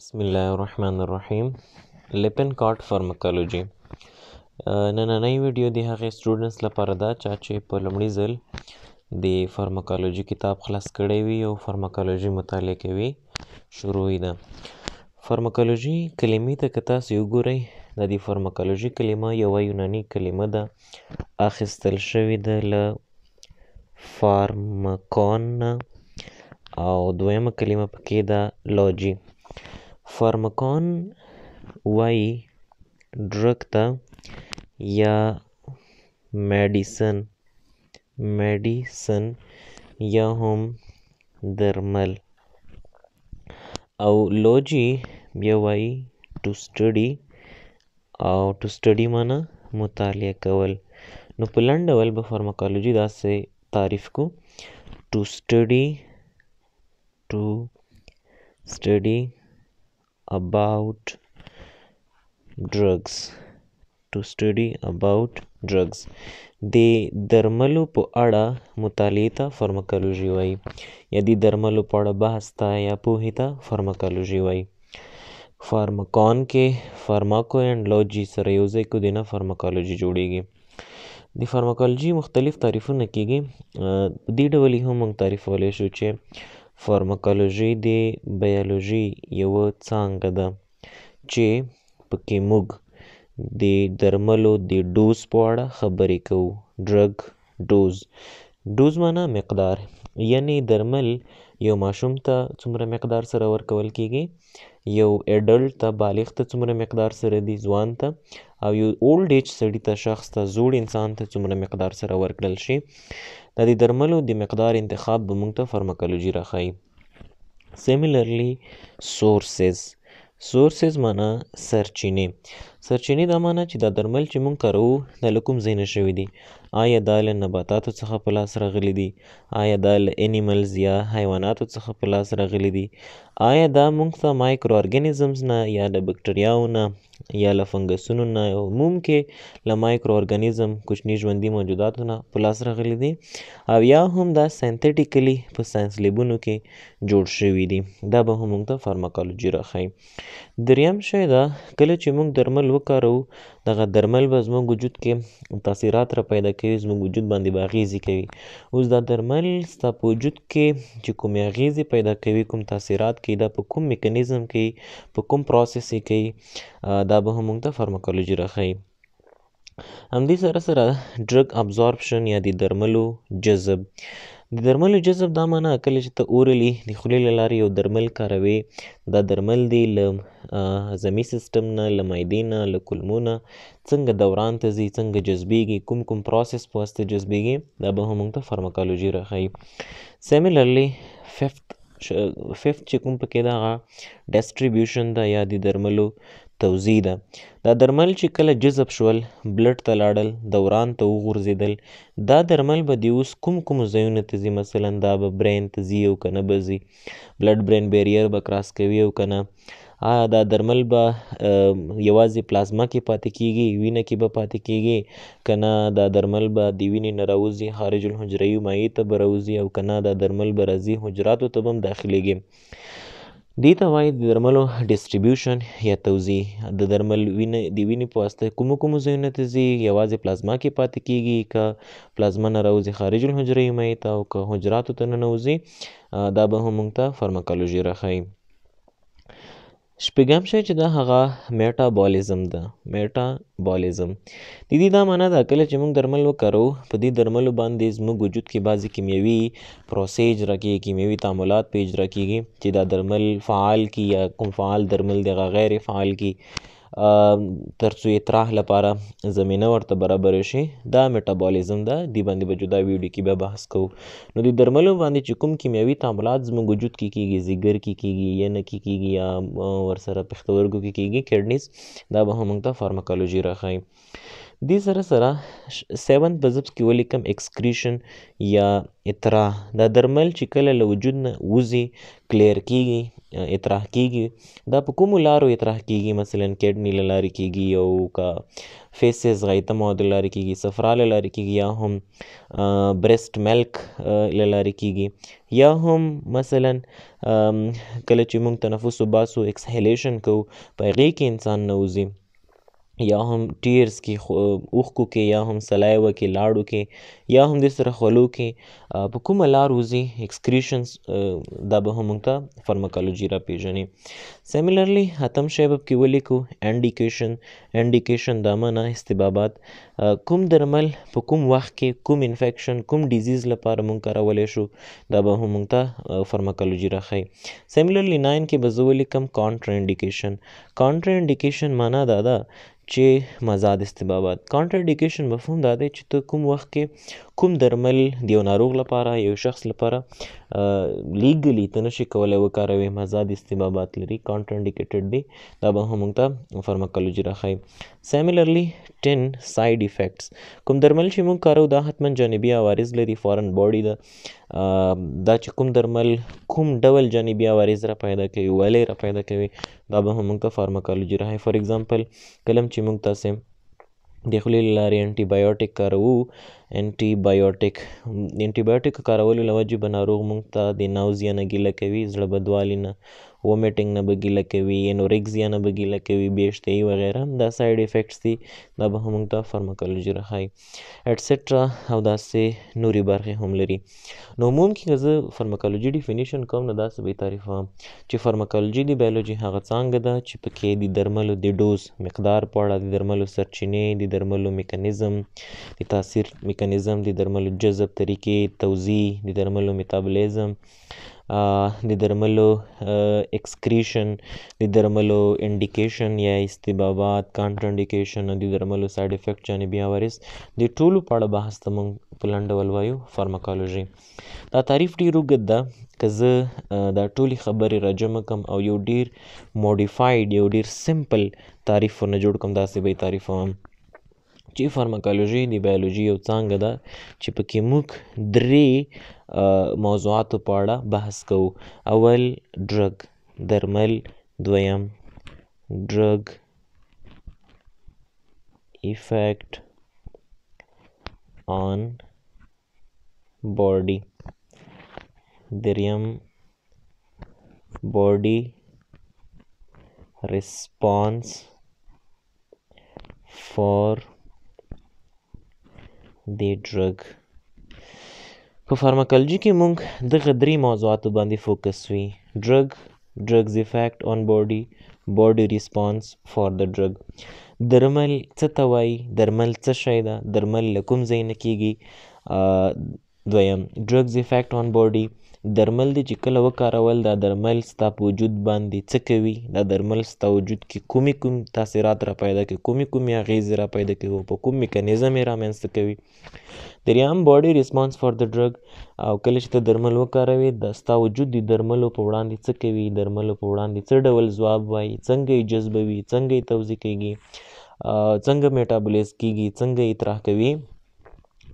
بسم لیپن کارټ فارماکولوژي نننۍ ویډیو د هغې سټوډنټس لپاره ده چا چې په لومړي ځل د فارماکولوژي کتاب خلاص کړی وي او فارماکولوژي مطالعه کوي شروع یې ده فارماکولوژي کلمې ته که تاسو وګورئ دا د فارماکولوژي کلمه یوه یوناني کلمه ده اخیستل شوې ده له فارماکون نه او دویمه کلمه پکې ده لوجي فارماکان وايي ڈرگ ته یا مېډیسن مېډیسن یا هم درمل او لوجی بیا وايي ټو سټډي او ټو سټډي معنی مطالعه کول نو په لنډ ډول به فارماکالوجي داسې تعریف کو ټو سټډي ټو سټډي about drugs to study about drugs د درملو په اړه مطالعې ته فارماکولوژي وایي یا د درملو په اړه بحث ته یا پوهې ته فارماکولوژي وایي فارماکون کې فارماکو اینڈ لوجي سره یو ځای کو دینه فارماکولوژي جوړیږي د فارماکولوژي مختلف تعریفونه کیږي دې ډول هم موږ تعریفولی شو چې فارماکولوژي د بایولوژي یوه څانګه ده چې پکې موږ د درملو د ډوز په اړه خبرې کوو ډرګ ډوز ډوز معنی مقدار یعنی درمل یو ماشوم ته څومره مقدار سره ورکول کیږي یو اډلټ ته بالغ ته څومره مقدار سره دی ځوان ته او یو اولډ ایج سړي ته شخص ته زوړ انسان ته څومره مقدار سره ورکړل شي د دې درملو د مقدار انتخاب به موږ ته فارماکولوژي راښيي similarly sources sources معنا سرچینې سرچینې دا معنی چې دا درمل چې مونږ کارو د لکم زینه شوی دي آیا دا له نباتاتو څخه په لاس راغلي دي آیا دا له انیملز یا حیواناتو څخه په لاس راغلي دي آیا دا مونږ ته مایکرو ارګانیزمز نه یا د بکټریاو نه یا له فنګسونو نه عموم کې له مایکرو ارګانیزم کوچني ژوندي موجوداتو نه په لاس راغلي دي او یا هم دا سینتټیکلی په ساينس لیبونو کې جوړ شوی دي دا به هم موږ ته فارماکولوژي راخی دریم شی دا کله چې موږ درمل وکاروو دغه درمل به زموږ وجود کې تاثیرات را پیدا کوي زموږ وجود باندې به اغیزې کوي اوس دا درمل ستا په وجود کې چې کومې اغیزې پیدا کوي کوم تاثیرات کوي دا په کوم میکانیزم کوي په کوم پروسس یې کوي دا به هم موږ ته فارماکولوژي راښیي همدې سره سره ډرګ ابزوربشن یا د درملو جذب د درملو جذب دا معنا کله چې ته اورلی د خولې له لارې یو درمل کاروي دا درمل دی له هضمي سیستم نه له معدې نه له کولمو نه څنګه دوران ته ځي څنګه جذبیږي کوم کوم پروسس په واسطه جذبیږي دا به هم موږ ته فارماکالوجي راښیي سیمیلرلی ففت ففت چې کوم پکې دا ډسټریبیوشن دا یا د درملو توضیح ده دا درمل چې کله جذب شول بلډ ته لاړل دوران ته وغورځېدل دا درمل به دی اوس کوم کوم ځایونو ته ځي مثلا دا به برین ته ځي او که نه به ځي بلډ برین بیریر به کراس کوي او که نه دا درمل به یوازې پلازما کې پاتې کیږي وینه کې به پاتې کیږي که نه دا درمل به د وینې نه راوځي خارج الحجرې مایع ته به راوځي او که نه دا درمل به راځي حجراتو ته به هم داخلیږي دی ته وایي د درملو ډیسټریبیوشن یا توزیع د درمل وینه د وینې په واسطه کوم کوم ځایونو ته ځي یوازې پلازما کې پاتې کیږي که پلازما نه راوځي خارج الحجرې میت او که حجراتو ته ننوځي دا به هم موږ ته فارماکالوژي راښيي شپږم شی چې دا هغه میټابولیزم ده میټابولیزم د دې دا معنا ده کله چې موږ درمل وکړو په دې درملو باندې زموږ وجود کې بعضې کیمیاوي پروسې اجرا کیږي کیمیاوي تعاملات پې اجرا کیږي چې دا درمل فعال کي یا کوم فعال درمل د هغه غیر فعال کي ترڅو یې طراح لپاره زمینه ورته برابر شي دا میټابولیزم ده دې باندې به جدا ویډیو کې به بحث کوو نو د درملو باندې چې کوم کیمیاوي تعاملات زموږ وجود کې کیږي ځیګر کې کیږي یا نه کې کیږي یا ورسره پښتورګو کې کیږي کډنیز دا به هم موږ ته فارماکالوژي راښيي دې سره سره سیون په ذبط کې ولیکم اکسکریشن یا اطراح دا درمل چې کله له وجود نه وځي کلیر کیږي اطراح کیږي دا په کومو لارو اطراح کیږي مثلا کډنی له لارې کیږي او کا فیسز غیته مواد له لارې کیږي صفرا له لارې کیږي یا هم بریسټ ملک له لارې کیږي یا هم مثلا کله چې موږ تنفس وباسو اکسهلیشن کوو په هغې کې انسان نه وځي یا هم ټیرز کې اوښکو کې یا هم سلایوه کې لاړو کې یا هم د سره خولو کې په کومه لار وځي اکسکریشنز دا به هم موږ ته فارماکالوجي را پیژنې سیمیلرلی اتم شی به کې ولیکو انډیکیشن انډیکیشن دا معنی استبابات کوم درمل په کوم وخت کې کوم انفیکشن کوم ډیزیز لپاره مونږ کارولی شو دا به هم مونږ ته فارماکالوجي راښیي سیملرلی ناین کې به زه ولیکم کانټر انډیکیشن کانټر انډیکیشن معنا دا ده چې مزاد استبابات کانټر انډیکیشن مفهوم دا دی چې ته کوم وخت کې کوم درمل د یو ناروغ لپاره یو شخص لپاره لیګلی ته نشي کولی وکاروي مزاد استبابات لري کانټر انډیکیټډ دی دا به هم مونږ ته فارماکالوجي راښیي سیملرلی ټین ساید ډیفیکټس کوم درمل چې موږ کارو دا حتمن جانبي عوارض لري فورن باډي دا دا چې کوم درمل کوم ډول جانبي عوارض را پیدا کوي ولې را پیدا کوي دا به هم موږ فارماکالوجي راهي فار اگزامپل کلم چې موږ تاسو د خولې له لارې انټي بایوټیک کاروو انټي بایوټیک انټي بایوټیک کارولو له وجې به ناروغ موږ ته د ناوزیا نه ګیله کوي زړه بدوالي نه વોમિટિંગને બગી લકેવી એનોરેક્ઝિયાને બગી લકેવી બેસતી વગેરે સાઇડ ઇફેક્ટ્સથી દબ હમતા ફાર્માકોલોજી રહાઈ એટસેટ્રા આવદાસે نوري برخې هم لري نو عموم کې که زه فارماکالوجي ډیفینیشن کوم نو داسې به تعریفه چې فارماکالوجي د بایولوژي هغه څانګه ده چې پکې د درملو د ډوز مقدار په اړه د درملو سرچینې د درملو میکانیزم د تاثیر میکانیزم د درملو جذب طریقې توزیع د درملو میتابولیزم د درملو اکسکریشن د درملو انډیکیشن یا استبابات کانټر انډیکیشن او د درملو ساید افیکټ جانبي عوارض د ټولو په اړه بحث ته موږ په لنډ ډول وایو فارماکالوژي دا تعریف ډیر اوږد ده که زه دا ټولې خبرې راجمع کم او یو ډیر موډیفاید یو ډیر سیمپل تعریف ورنه جوړ کم داسې به یې تعریفوم چې فارماکالوژي د بایولوژي یو څانګه ده چې پکې موږ درې موضوعاتو په اړه بحث کوو اول ډرګ درمل دویم ډرګ effect on body دریم body response for د ډرګ په فارماکولوژي کې موږ دغه درې موضوعاتو باندې فوکس وي ډرګ ډرګز افیکټ آن باډي باډي ریسپانس فار د ډرګ درمل څه ته وایي درمل څه شی ده درمل له کوم ځای نه کیږي دویم ډرګز افیکټ آن باډي درمل دی چې کله وکارول دا درمل ستا په وجود باندې څه کوي دا درمل ستا وجود کې کومې کوم تاثیرات را پیدا کوي کومې کومې اغیزې را پیدا کوي او په کوم میکانیزم یې رامنځته کوي دریم باډي ریسپانس فار د ډرګ او کله چې ته درمل وکاروي دا ستا وجود د درملو په وړاندې څه کوي درملو په وړاندې څه ډول ځواب وایي څنګه یې جذبوي څنګه یې توضیح کیږي څنګه میټابولیز کیږي څنګه یې طرح کوي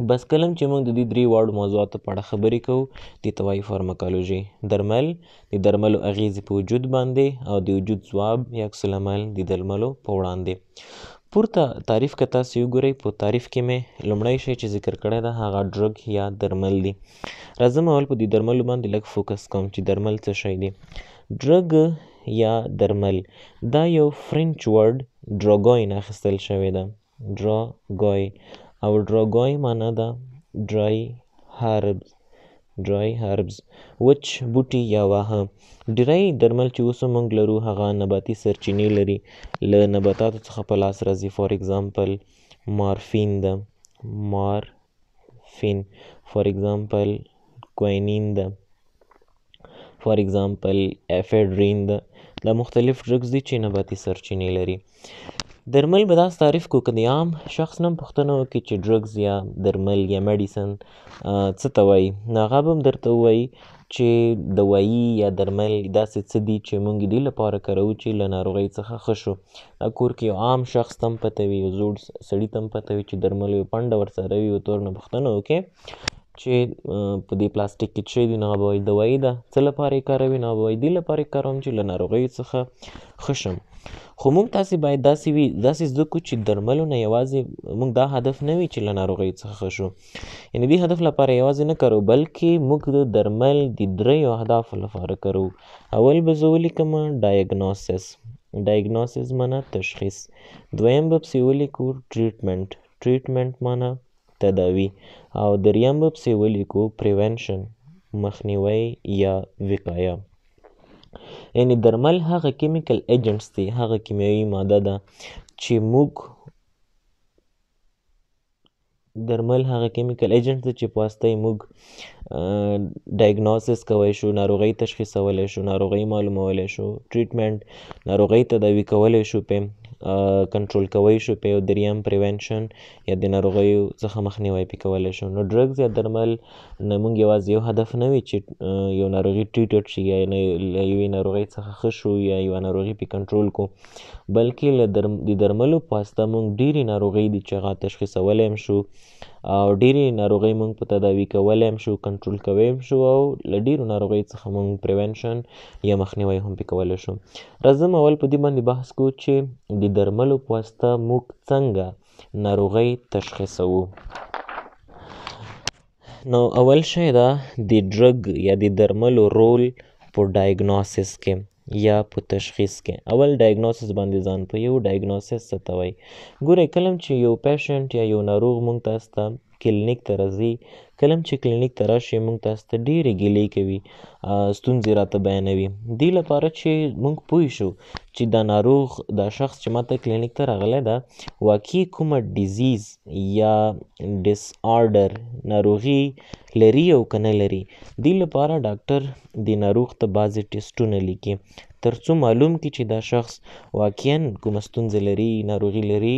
بس کلم چې موږ د دې درې واړو موضوعاتو په اړه خبرې کوو د توایي فارماکالوژي درمل د درملو اغیزې په وجود باندې او د وجود ځواب یا عکس العمل د درملو په وړاندې پورته تعریف که تاسو وګورئ په تعریف کې مې لومړی شی چې ذکر کړی ده هغه ډرګ یا درمل دی راځم اول په دې درملو باندې لږ فوکس کوم چې درمل څه شی دی ډرګ یا درمل دا یو فرنچ ورډ ډراګوین اخیستل شوی ده ډراګوین However, Goim another dry herbs dry herbs وچ بوټي یا واهه ډیری درمل چې اوس موږ لرو هغه نباتي سرچینې لري له نباتاتو څخه په لاس راځي فار اګزامپل مارفین ده مارفین فار اګزامپل کوینین ده فار اګزامپل افیډرین ده دا مختلف ډرګز دي چې نباتي سرچینې لري درمل به داسې تعریف کو که د عام شخص نه هم پوښتنه وکړي چې ډرګز یا درمل یا میډیسن څه ته وایي نو هغه به هم درته ووایي چې دوایي یا درمل داسې څه دي چې موږ یې دې لپاره کاروو چې له ناروغۍ څخه ښه شو دا کور کې یو عام شخص ته هم پته وي یو زوړ سړي ته هم پته وي چې درمل یو پنډه ورسره وي یو تور نه پوښتنه وکړي چې په دې پلاستیک کې چې دی نه باید دوايي ده څه لپاره یې کاروي نه باید دې لپاره یې کاروم چې له ناروغیو څخه خشم خو موږ تاسې باید داسې وي داسې زده کړو چې درملو نه یوازې موږ دا هدف نه وي چې له ناروغیو څخه خشو یعنې دې هدف لپاره یوازې نه کرو بلکې موږ د درمل د دریو اهدافو لپاره کرو اول به زه ولیکمه ډایګنوسس ډایګنوسس معنی تشخیص دویم به پسې ولیکو ټریټمنټ ټریټمنټ معنی تداوي او دریم به پسې ولیکو پریونشن مخنیوي یا وقایه یعنی درمل هغه کیمیکل ایجنټس دي هغه کیمیاوي ماده ده چې موږ درمل هغه کیمیکل ایجنټ دی چې پواسته یې موږ ډایګنوسس کولی شو ناروغۍ تشخیصولی شو ناروغۍ معلومولی شو ټریټمنټ ناروغۍ تداوي کولی شو پې کنټرول کوی شو په یو دریم پریونشن یا د ناروغیو څخه مخنیوی پې کولی شو نو ډرګز یا درمل نه موږ یوازې یو هدف نه وي چې یو ناروغي ټریټ شي یا له یوې ناروغۍ څخه ښه شو یا یوه ناروغي پې کنټرول کړو بلکې له د درملو په واسطه موږ ډېرې ناروغۍ دي چې هغه تشخیصولی هم شو او ډېرې ناروغۍ موږ په تداوي کولی هم شو کنټرول کوی هم شو او له ډېرو ناروغیو څخه موږ پریونشن یا مخنیوی هم پې کولی شو راځم اول په دې باندې بحث کوو چې د درملو په واسطه موږ څنګه ناروغۍ تشخیصوو نو اول شی دا د ډرګ یا د درملو رول په ډایګنوسس کې یا په تشخیص کې اول ډایګنوسس باندې ځان په یو ډایګنوسس څه ته وایي ګورئ کله چې یو پیشنټ یا یو ناروغ موږ تاسو ته کلینیک ته راځي کلم چې کلینیک ته راشي موږ تاسو ته ډېرې ګیلې کوي ستونزې راته بیانوي دې لپاره چې موږ پوه شو چې دا ناروغ دا شخص چې ماته کلینیک ته راغلی ده واقعي کومه ډیزیز یا ډس آرډر ناروغي لري او که نه لري دې لپاره ډاکټر د ناروغ ته بعضې ټیسټونه لیکي تر څو معلوم کړي چې دا شخص واقعا کومه ستونزه لري ناروغي لري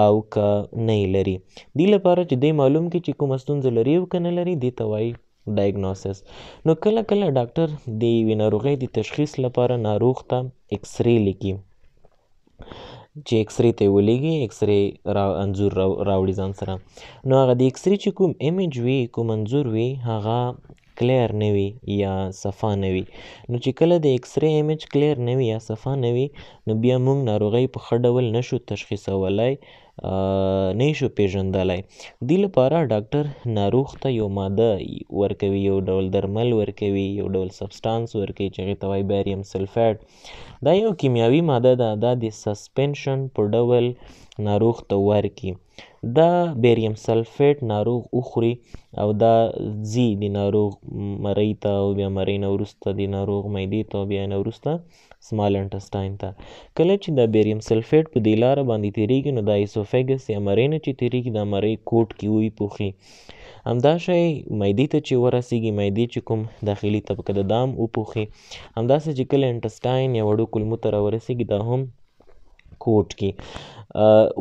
او که نه یې لري دې لپاره چې دی معلوم کړي چې کومه ستونزه لري او که نه لري دې ته وایي ډایګنوسس نو کله کله ډاکټر د یوې ناروغۍ د تشخیص لپاره ناروغ ته اکسرې لیکي چې اکسرې ته ولېږي اکسرې را انځور راوړي ځان سره نو هغه د اکسرې چې کوم ایمیج وي کوم انځور وي هغه کلیر نه وي یا صفا نه وي نو چې کله د اکسرې ایمیج کلیر نه وي یا صفا نه وي نو بیا موږ ناروغۍ په ښه ډول نشو تشخیصولای نه یې شو پېژندلی دې لپاره ډاکټر ناروغ ته یو ماده ورکوي یو ډول درمل ورکوي یو ډول سبسټانس ورکوي چې هغې ته وایي بیریم سلفیټ دا یو کیمیاوي ماده ده دا د سسپنشن په ډول ناروغ ته ورکي دا بیریم سلفیټ ناروغ وخوري او دا ځي د ناروغ مرۍ ته او بیا مرۍ نه وروسته د ناروغ معدې ته او بیا نه وروسته سمالنټسټاین ته کله چې دا بیریم سلفیټ په دې لاره باندې تیریږي نو دا ایسوفیګس یا مرینه چې تیریږي دا مرۍ کوټ کې وی پوخي همدا شی معدې ته چې ورسیږي معدې چې کوم داخلي طبقه د دا دام وپوخي همداسې چې کله انټسټاین یا وړو کولمو ته راورسیږي دا هم کوټ کې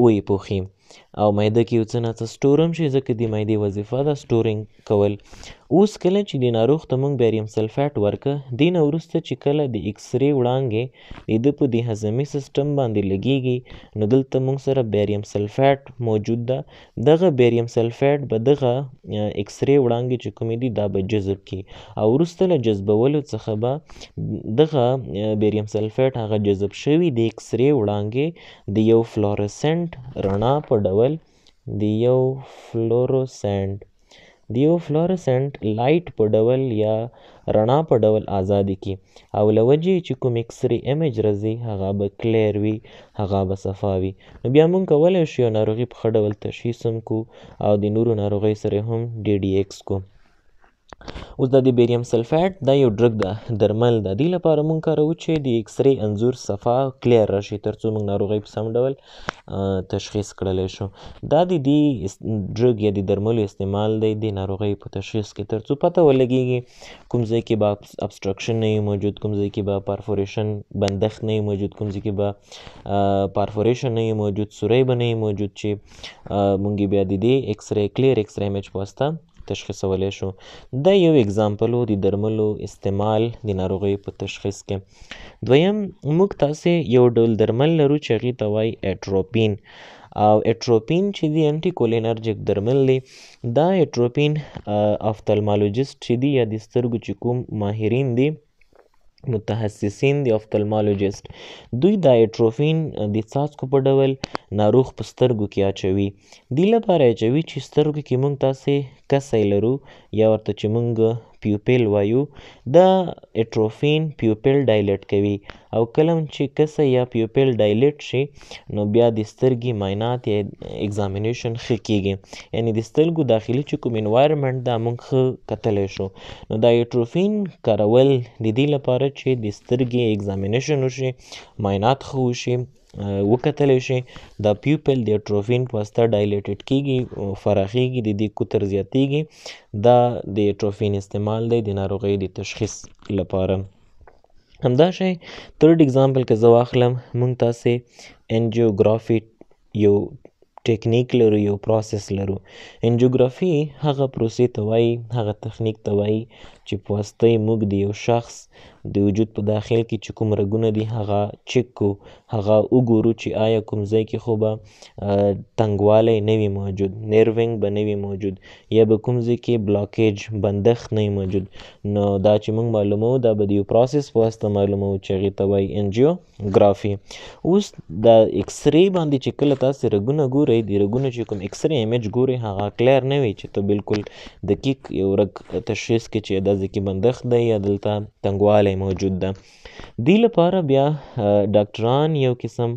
وی پوخي माहिती یوڅنه سټورم شي ځکه د مایدې وظیفه ده سټورینګ کول اوس کله چې د ناروغ ته موږ بیریم سلفیټ ورکه دین وروسته چې کله د ایکس ری وړانګې د د په د هضمي سیستم باندې لګیږي نو دلته موږ سره بیریم سلفیټ موجود ده دغه بیریم سلفیټ به دغه ایکس ری وړانګې چې کومې دي دا به جذب کی او وروسته له جذبولو څخه به دغه بیریم سلفیټ هغه جذب شوی د ایکس ری وړانګې د یو فلورسنټ رڼا په ډول اول د یو فلورسنټ د یو فلورسنټ لایټ په ډول یا رڼا په ډول آزاد کی او لوجه چې کوم ایکس ری ایمیج راځي هغه به کلیر وي هغه به صفا وي نو بیا موږ کولای شو یو ناروغي په ښه ډول تشخیص هم کو او د نورو ناروغۍ سره هم ډي ډي ایکس کو اوس د دې بیریم سلفیټ دا یو ډرګ ده درمل د دې لپاره مونږ کاروو چې د ایکس ری انځور صفا کلیر راشي تر څو مونږ ناروغۍ په سم ډول تشخیص کړلی شو دا د دې ډرګ یا د درملو استعمال دی د ناروغۍ په تشخیص کې تر څو پته ولګېږي کوم ځای کې به ابستراکشن نه موجود کوم ځای کې به پارفوریشن بندښت نه موجود کوم ځای کې به پارفوریشن نه موجود سوری به نه موجود چې مونږ بیا د دې ایکس ری کلیر ایکس ری میچ واسطه تشخیصولی شو دا یو اگزامپل وو د درملو استعمال د ناروغیو په تشخیص کې دویم موږ تاسې یو ډول درمل لرو چې هغې ته وایي اټروپین او اټروپین چې دی انټي کولینرجک درمل دی دا اټروپین افثالمالوجست چې دی یا د سترګو چې کوم ماهرین دي متخصصین دی افثالمالوجست دوی دا اټروفین د څاڅکو په ډول ناروغ په سترګو کې اچوي دې لپاره اچوي چې سترګو کې موږ داسې کسی لرو یا ورته چې موږ پیوپیل وایو دا اټروفین پیوپیل ډایلیټ کوي او کله چې کسی یا پیوپیل ډایلیټ شي نو بیا د سترګې معاینات یا اګزامینیشن ښه کیږي یعنی د سترګو داخلي چې کوم انوایرمنټ دا موږ ښه کتلی شو نو دا اټروفین کارول د دې لپاره چې د سترګې اګزامینیشن وشي معاینات ښه وشي وکتلی شئ دا پیوپل د اټروفین په واسطه ډایلیټډ کیږي فراخیږي د دې قطر زیاتیږي دا د اټروفین استعمال دی د ناروغۍ د تشخیص لپاره همدا شی ترډ اگزامپل که زه واخلم موږ تاسې انجیوګرافي یو ټیکنیک لرو یو پروسس لرو انجیوګرافي هغه پروسې ته وایي هغه تخنیک ته وایي چې په واسطه یې موږ د یو شخص د وجود په داخل کې چې کوم رګونه دي هغه چک کړو هغه وګورو چې آیا کوم ځای کې خو به تنګوالی نه وي موجود نروینګ به نه وي موجود یا به کوم ځای کې بلاکیج بندښت نه موجود نو دا چې موږ معلومو دا به د یو پروسس په واسطه معلومو چې هغې ته وایي انجیوګرافي اوس د اکسرې باندې چې کله تاسې رګونه ګورئ د رګونو چې کوم اکسرې ایمیج ګورئ هغه کلیر نه وي چې ته بالکل دقیق یو رګ تشخیص کې چې د اندازه کې بندښت دی یا دلته تنګوالی موجود ده دې لپاره بیا ډاکټران یو قسم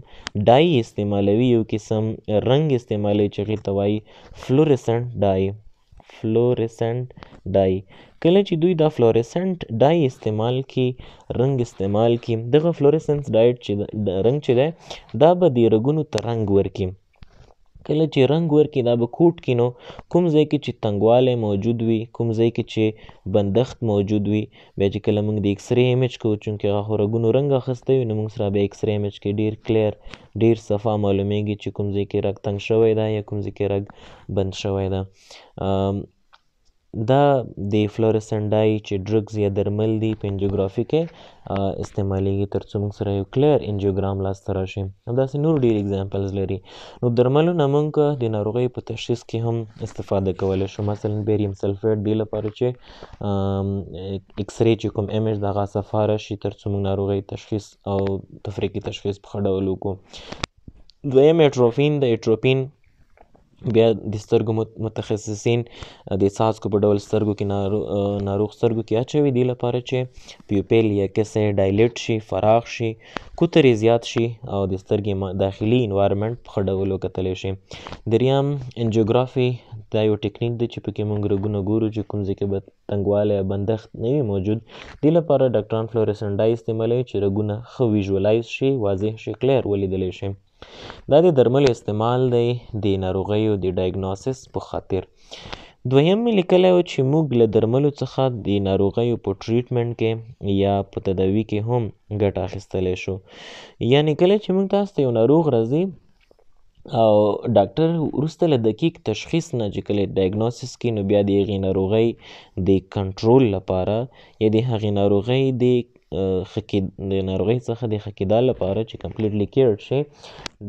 ډای استعمالوي یو قسم رنګ استعمالوي چې هغې ته وایي فلورسنټ ډای فلورسنټ ډای کله چې دوی دا فلورسنټ ډای استعمال کی رنگ استعمال کی دغه فلورسنس ډایټ چې رنگ چې دی دا به د رګونو ته رنگ ورکړي کله چې رنګ ورکړي دا به کوټ کې نو کوم ځای کې چې تنګوالی موجود وي کوم ځای کې چې بندښت موجود وي بیا چې کله موږ د اکسرې ایمیج کوو چونکې هغه خو رګونو رنګ اخیستی وي نو موږ سره بیا اکسرې ایمیج کې ډېر کلیر ډېر صفا معلومیږي چې کوم ځای کې رګ تنګ شوی ده یا کوم ځای کې رګ بند شوی ده دا د فلورسن ډای چې ډرګز یا درمل دي په انجیوګرافي کې استعمالیږي تر څو موږ سره یو کلیر انجیوګرام لاسته راشي همداسې نور ډېر اگزامپلز لري نو درملونه موږ د ناروغۍ په تشخیص کې هم استفاده کولی شو مثلا بیریم سلفیټ دې لپاره چې اکسرې چې کوم امیج د هغه صفا راشي تر څو موږ ناروغۍ تشخیص او تفریقي تشخیص په ښه ډول وکړو دویم ایټروفین د ایټروپین بیا د سترګو متخصصین د څاڅکو په ډول سترګو کې نارو ناروغ سترګو کې اچوي دې لپاره چې پیوپیل یا کیسې ډایلیټ شي فراغ شي کوترې زیات شي او د سترګې داخلي انوایرمنټ په ښه ډول وکتلی شي دریم انجیوګرافي دا یو ټکنیک دی چې پکې موږ رګونه ګورو چې کوم ځای کې به تنګوالی یا بندښت نه وي موجود دې لپاره ډاکټران فلورسنډای استعمالوي چې رګونه ښه ویژوالایز شي واضح شي کلیر ولیدلی شي دا د درملو استعمال دی د ناروغیو د ډایګنوسس په خاطر دویم مې لیکلی و چې موږ له درملو څخه د ناروغیو په ټریټمنټ کې یا په تداوي کې هم ګټه اخیستلی شو یعنې کله چې موږ تاسو ته یو ناروغ راځي او ډاکټر وروسته له دقیق تشخیص نه چې کله ډایګنوسس کې نو بیا د هغې ناروغۍ د کنټرول لپاره یا د هغې ناروغۍ د د ناروغۍ څخه د ښه کېدا لپاره چې کمپلیټلی کیرډ شي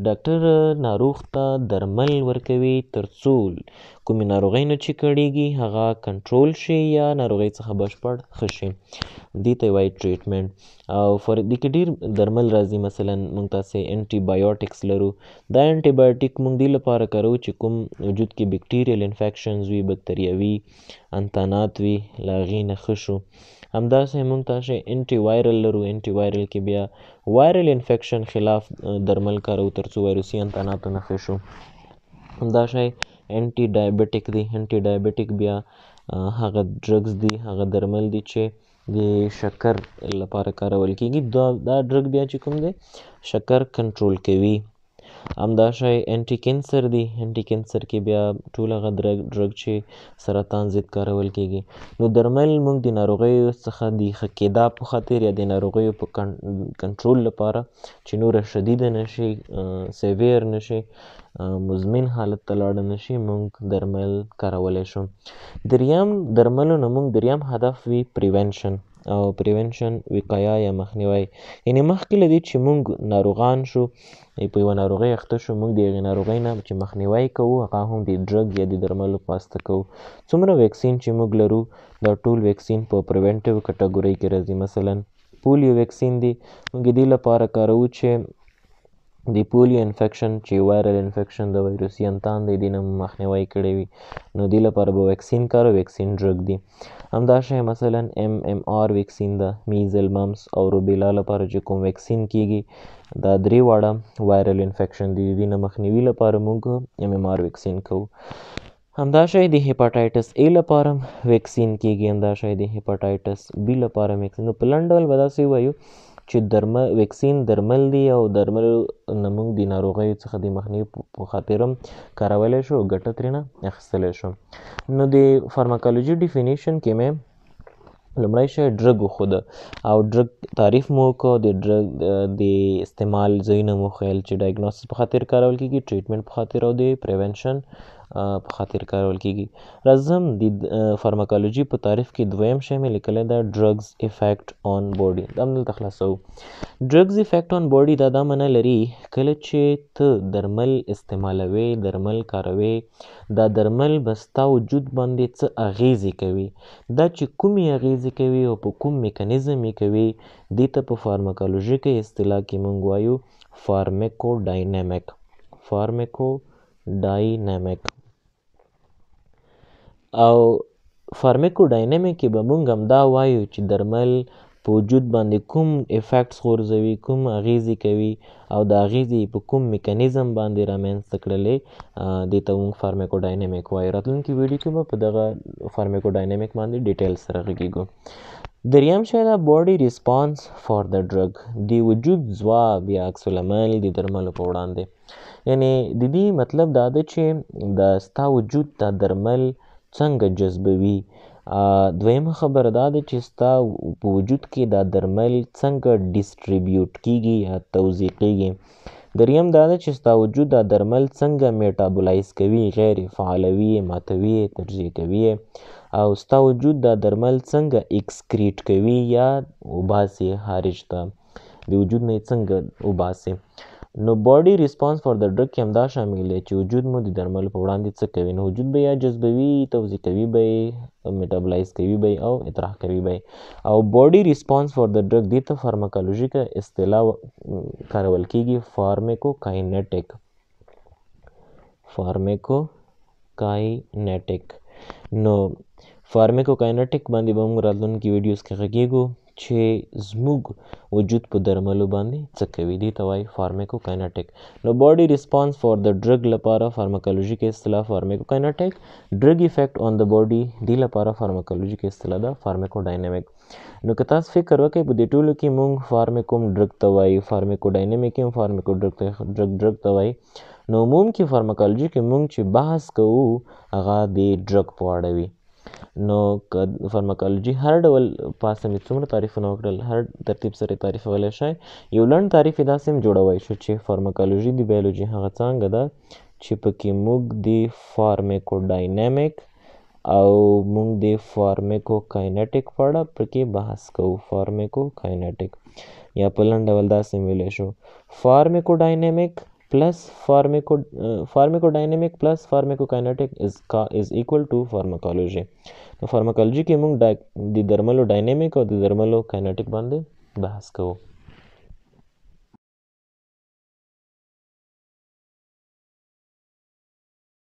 ډاکټر ناروغ ته درمل ورکوي تر څو کومې ناروغۍ نه چې کړېږي هغه کنټرول شي یا ناروغۍ څخه بشپړ ښه شي دې ته یې وایي ټریټمنټ او فور دې کې ډېر درمل راځي مثلا موږ تاسې انټي بایوټکس لرو دا انټي بایوټیک موږ دې لپاره کرو چې کوم وجود کې بکټیریل انفیکشنز وي بکتریاوي انتانات وي له هغې نه ښه شو همداسې موږ تاسو انټي وایرل لرو انټي وایرل کې بیا وایرل انفیکشن خلاف درمل کارو ترڅو وایروسي انتاناتو نښه شو همدا شی انټي ډایبټیک دی انټي ډایبټیک بیا هغه ډرګز دي هغه درمل دي چې د شکر لپاره کارول کیږي دا دا ډرګ بیا چې کوم دی شکر کنټرول کوي همدا شی انټي کینسر دي انټي کینسر کې بیا ټول هغه درګ درګ چې سرطان ضد کارول کیږي نو درمل موږ د ناروغیو څخه د ښه کېدا په خاطر یا د ناروغیو په کنټرول لپاره چې نوره شدید نه شي سیویر نه شي مزمن حالت ته لاړ نه شي موږ درمل کارولی شو دریم درملو نه موږ دریم هدف وي پریونشن او پریونشن وقایه یا مخنیوي یعنی مخکې له دې چې موږ ناروغان شو په یوه ناروغۍ اخته شو موږ د هغې ناروغۍ نه چې مخنیوی کوو هغه هم د ډرګ یا د درملو په واسطه کوو څومره ویکسین چې موږ لرو دا ټول ویکسین په پریونټیو کټګورۍ کې راځي مثلا پولیو ویکسین دی موږ یې دې لپاره کاروو چې د پولیو انفیکشن چې وایرل انفیکشن د ویروسي انتان دی دینه مخنیوي کړی وي نو دې لپاره به ویکسین کارو ویکسین ډرګ دی همدا شی مثلا ام ام آر ویکسین د میزل ممس او روبیلا لپاره چې کوم ویکسین کیږي دا درې واړه وایرل انفیکشن دی دینه مخنیوي لپاره موږ ام ام آر ویکسین کوو همدا شی د هپاتایټس ای لپاره ویکسین کیږي همدا شی د هپاتایټس بی لپاره ویکسین نو په لنډ ډول به داسې وایو چې درمل ویکسین درمل دي او درمل نه موږ د ناروغیو څخه د مخنیوي په خاطر هم کارولی شو او ګټه ترېنه اخیستلی شو نو د فارماکالوجي ډیفینیشن کې مې لومړی شی ډرګ وښوده او ډرګ تعریف مو وکړو د ډرګ د استعمال ځایونه مو وښیل چې ډایګنوسس په خاطر کارول کېږي ټریټمنټ په خاطر او د پریونشن په خاطر کارول کیږي رزم د فارماکولوژي په تعریف کې دویم شی مې لیکلی ده ډرګز افیکټ آن باډي دا هم دلته خلاصوو ډرګز افیکټ آن باډي دا دا معنی لري کله چې ته درمل استعمالوي درمل کاروي دا درمل به ستا وجود باندې څه اغیزې کوي دا چې کومې اغیزې کوي او په کوم میکانیزم یې کوي دې ته په فارماکولوژي کې اصطلاح کې موږ وایو فارمیکو ډاینامیک فارمیکو ډاینامیک او فارمیکوډاینامیک کې به مونږ همدا وایو چې درمل په وجود باندې کوم افیکټس غورځوي کوم اغیزې کوي او د اغیزې په کوم میکانیزم باندې رامنځته کړلې دې ته مونږ فارمیکوډاینامیک وایو راتلونکي ویډیو کې به په دغه فارمیکوډاینامیک باندې ډیټیل سره غږیږو دریم شی ده باډي ریسپانس فار د ډرګ د وجود ځواب یا عکس العمل د درملو په وړاندې یعنی د دې مطلب دا ده چې د ستا وجود دا درمل څنګه جذبوي دویمه خبره دا ده چې ستا په وجود کې دا درمل څنګه ډیسټریبیوټ کیږي یا توزیع کیږي دریم دا ده چې ستا وجود دا درمل څنګه میټابولایز کوي غیر فعالوي ماتوي تجزیه کوي او ستا وجود دا درمل څنګه اکسکریټ کوي یا وباسي خارج ته د وجود نه څنګه وباسي نو باډي ریسپانس فار د ډرګ کې همدا شامل دی چې وجود مو د درمل په وړاندې څه کوي نو وجود به یا جذبوي توضیح کوي به میټابلایز کوي به او اطراح کوي به او باډي ریسپانس فار د ډرګ دې ته فارماکولوژیکه اصطلاح کارول کیږي فارمیکو کاینټیک فارمیکو کاینټیک نو فارماکوکاینټیک باندې به موږ راتلونکي ویډیوز کې غږیږو چې زموږ وجود په درملو باندې څه کوي دې ته وایي فارماکوکاینټیک نو باډي ریسپانس فار د ډرګ لپاره فارماکولوژیک اصطلاح فارماکوکاینټیک ډرګ افیکټ آن د باډي دې لپاره فارماکولوژیک اصطلاح ده فارماکوډاینامیک نو که تاسو فکر وکړئ په دې ټولو کې موږ فارماکوم ډرګ ته وایي فارماکوډاینامیک هم فارماکو ډرګ ډرګ ډرګ ته وایي نو عموم کې فارماکولوژي کې موږ چې بحث کوو هغه د ډرګ په اړه وي نو فارماکالوجي هر ډول پاسه مې څومره تعریفونه وکړل هر ترتیب سره تعریف کولی شئ یو لنډ تعریف یې داسې هم جوړوی شو چې فارماکالوژي د بایولوژي هغه څانګه ده چې پکې موږ د فارمیکوډاینامیک او موږ د فارمیکوکاینټیک په اړه پکې بحث کوو فارمیکوکاینټیک یا په لنډ ډول داسې ویلی شو فارمیکوډاینامیک plus pharmaco pharmacodynamic plus pharmacokinetic is का इज इक्वल टू फार्माकोलॉजी तो फार्माकोलॉजी के मुंग दर्मलो डायनेमिक और दर्मलो काइनेटिक बंदे बहस करो